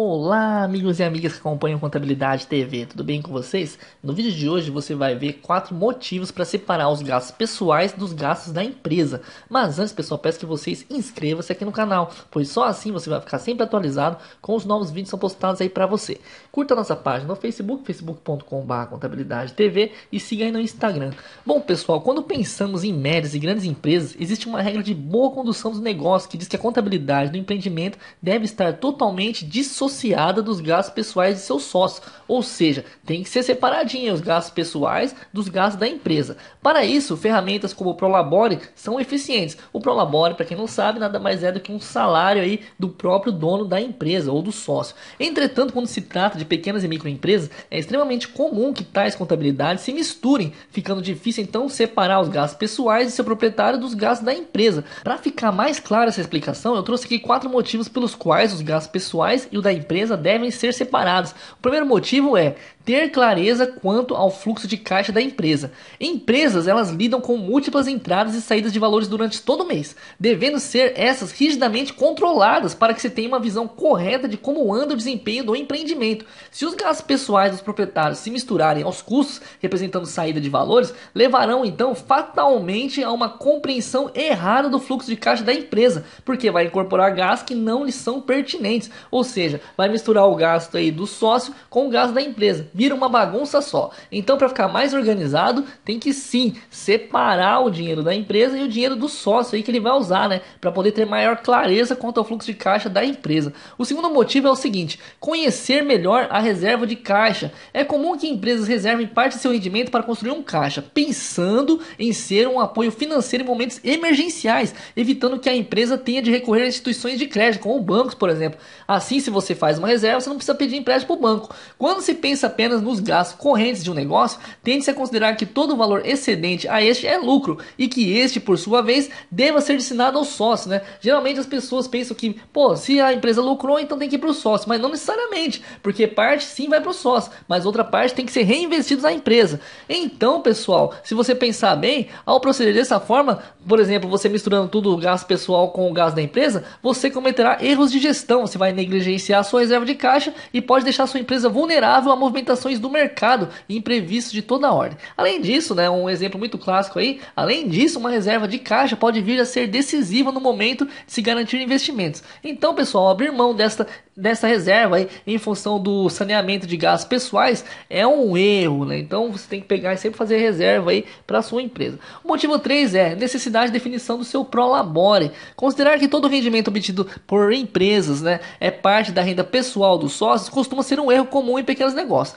Olá, amigos e amigas que acompanham Contabilidade TV, tudo bem com vocês? No vídeo de hoje você vai ver quatro motivos para separar os gastos pessoais dos gastos da empresa. Mas antes, pessoal, peço que vocês inscrevam-se aqui no canal, pois só assim você vai ficar sempre atualizado com os novos vídeos que são postados aí para você. Curta nossa página no Facebook, facebook.com.br Contabilidade TV e siga aí no Instagram. Bom, pessoal, quando pensamos em médias e grandes empresas, existe uma regra de boa condução dos negócios que diz que a contabilidade do empreendimento deve estar totalmente dissociada dissociada dos gastos pessoais de seus sócios, ou seja, tem que ser separadinha os gastos pessoais dos gastos da empresa. Para isso, ferramentas como o Prolabore são eficientes. O Prolabore, para quem não sabe, nada mais é do que um salário aí do próprio dono da empresa ou do sócio. Entretanto, quando se trata de pequenas e microempresas, é extremamente comum que tais contabilidades se misturem, ficando difícil então separar os gastos pessoais de seu proprietário dos gastos da empresa. Para ficar mais clara essa explicação, eu trouxe aqui quatro motivos pelos quais os gastos pessoais e o da empresa devem ser separados. O primeiro motivo é ter clareza quanto ao fluxo de caixa da empresa. Empresas, elas lidam com múltiplas entradas e saídas de valores durante todo o mês, devendo ser essas rigidamente controladas para que se tenha uma visão correta de como anda o desempenho do empreendimento. Se os gastos pessoais dos proprietários se misturarem aos custos, representando saída de valores, levarão então fatalmente a uma compreensão errada do fluxo de caixa da empresa, porque vai incorporar gastos que não lhe são pertinentes, ou seja, vai misturar o gasto aí do sócio com o gasto da empresa vira uma bagunça só. Então, para ficar mais organizado, tem que sim separar o dinheiro da empresa e o dinheiro do sócio aí que ele vai usar, né? Para poder ter maior clareza quanto ao fluxo de caixa da empresa. O segundo motivo é o seguinte: conhecer melhor a reserva de caixa. É comum que empresas reservem parte de seu rendimento para construir um caixa, pensando em ser um apoio financeiro em momentos emergenciais, evitando que a empresa tenha de recorrer a instituições de crédito, como bancos, por exemplo. Assim, se você faz uma reserva, você não precisa pedir empréstimo para o banco. Quando se pensa apenas apenas nos gastos correntes de um negócio, tende-se a considerar que todo o valor excedente a este é lucro e que este, por sua vez, deva ser destinado ao sócio. Né? Geralmente as pessoas pensam que, pô, se a empresa lucrou, então tem que ir para o sócio, mas não necessariamente, porque parte sim vai para o sócio, mas outra parte tem que ser reinvestida na empresa. Então, pessoal, se você pensar bem, ao proceder dessa forma, por exemplo, você misturando tudo o gasto pessoal com o gasto da empresa, você cometerá erros de gestão, você vai negligenciar a sua reserva de caixa e pode deixar sua empresa vulnerável à movimentação atualizações do mercado e imprevistos de toda a ordem. Além disso, né, um exemplo muito clássico aí, além disso, uma reserva de caixa pode vir a ser decisiva no momento de se garantir investimentos. Então, pessoal, abrir mão desta, dessa reserva aí, em função do saneamento de gastos pessoais é um erro, né? Então, você tem que pegar e sempre fazer reserva aí para sua empresa. O motivo 3 é necessidade de definição do seu labore. Considerar que todo rendimento obtido por empresas, né, é parte da renda pessoal dos sócios, costuma ser um erro comum em pequenos negócios.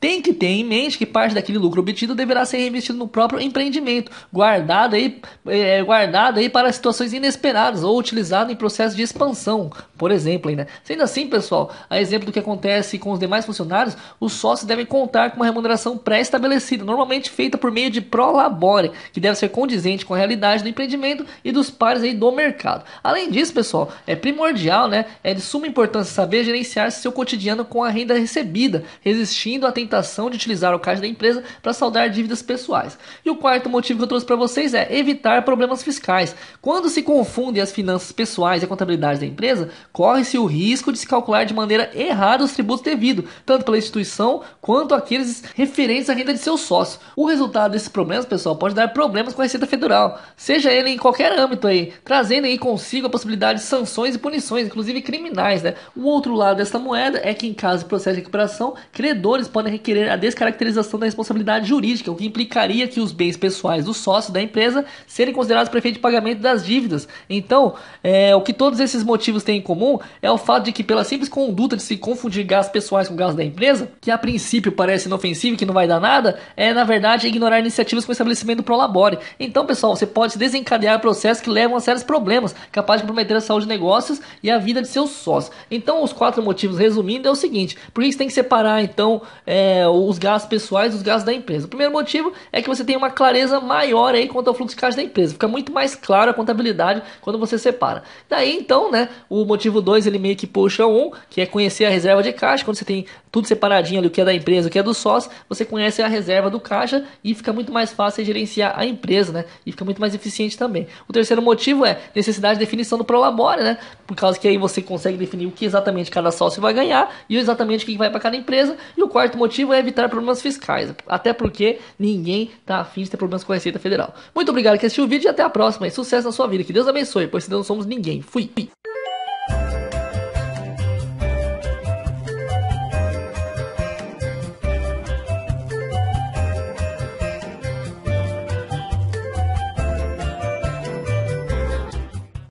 tem que ter em mente que parte daquele lucro obtido deverá ser reinvestido no próprio empreendimento, guardado aí, é, guardado aí para situações inesperadas ou utilizado em processo de expansão, por exemplo. Ainda. Né? Sendo assim, pessoal, a exemplo do que acontece com os demais funcionários, os sócios devem contar com uma remuneração pré-estabelecida, normalmente feita por meio de prolabore, que deve ser condizente com a realidade do empreendimento e dos pares aí do mercado. Além disso, pessoal, é primordial, né, é de suma importância saber gerenciar seu cotidiano com a renda recebida, resistindo a tentativas de utilizar o caixa da empresa para saldar dívidas pessoais. E o quarto motivo que eu trouxe para vocês é evitar problemas fiscais. Quando se confundem as finanças pessoais e a contabilidade da empresa, corre-se o risco de se calcular de maneira errada os tributos devidos, tanto pela instituição quanto aqueles referentes à renda de seu sócio. O resultado desses problemas, pessoal, pode dar problemas com a Receita Federal, seja ele em qualquer âmbito aí, trazendo aí consigo a possibilidade de sanções e punições, inclusive criminais, né? O outro lado dessa moeda é que em caso de processo de recuperação, credores podem requerer a descaracterização da responsabilidade jurídica, o que implicaria que os bens pessoais do sócio da empresa serem considerados para efeito de pagamento das dívidas. Então, é, o que todos esses motivos têm em comum é o fato de que, pela simples conduta de se confundir gastos pessoais com gastos da empresa, que a princípio parece inofensivo e que não vai dar nada, é na verdade ignorar iniciativas com o estabelecimento do Prolabore. Então, pessoal, você pode desencadear processos que levam a sérios problemas, capazes de comprometer a saúde de negócios e a vida de seus sócios. Então, os quatro motivos, resumindo, é o seguinte: por que você tem que separar, então, é, é, os gastos pessoais e os gastos da empresa. O primeiro motivo é que você tem uma clareza maior aí quanto ao fluxo de caixa da empresa. Fica muito mais claro a contabilidade quando você separa. Daí então, né, o motivo 2 ele meio que puxa um, que é conhecer a reserva de caixa. Quando você tem tudo separadinho ali, o que é da empresa, o que é do sócio, você conhece a reserva do caixa e fica muito mais fácil gerenciar a empresa, né? E fica muito mais eficiente também. O terceiro motivo é necessidade de definição do prolabore, né? Por causa que aí você consegue definir o que exatamente cada sócio vai ganhar e exatamente o que vai para cada empresa. E o quarto motivo motivo é evitar problemas fiscais, até porque ninguém tá afim de ter problemas com a Receita Federal. Muito obrigado que assistiu o vídeo e até a próxima. E sucesso na sua vida. Que Deus abençoe, pois senão não somos ninguém. Fui.